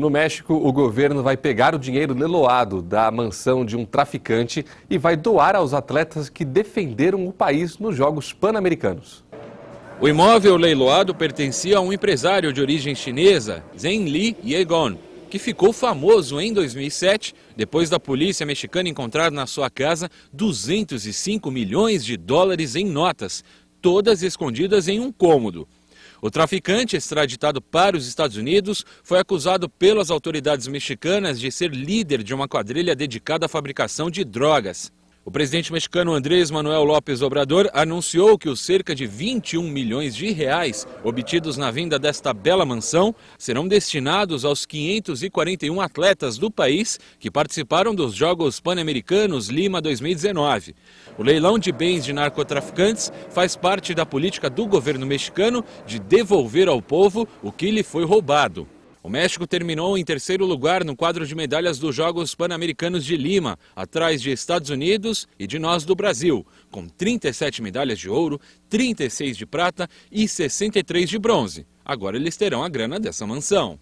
No México, o governo vai pegar o dinheiro leloado da mansão de um traficante e vai doar aos atletas que defenderam o país nos Jogos Pan-Americanos. O imóvel leiloado pertencia a um empresário de origem chinesa, Zhen Li Yegon, que ficou famoso em 2007 depois da polícia mexicana encontrar na sua casa 205 milhões de dólares em notas, todas escondidas em um cômodo. O traficante, extraditado para os Estados Unidos, foi acusado pelas autoridades mexicanas de ser líder de uma quadrilha dedicada à fabricação de drogas. O presidente mexicano Andrés Manuel López Obrador anunciou que os cerca de 21 milhões de reais obtidos na venda desta bela mansão serão destinados aos 541 atletas do país que participaram dos Jogos Pan-Americanos Lima 2019. O leilão de bens de narcotraficantes faz parte da política do governo mexicano de devolver ao povo o que lhe foi roubado. O México terminou em terceiro lugar no quadro de medalhas dos Jogos Pan-Americanos de Lima, atrás de Estados Unidos e de nós do Brasil, com 37 medalhas de ouro, 36 de prata e 63 de bronze. Agora eles terão a grana dessa mansão.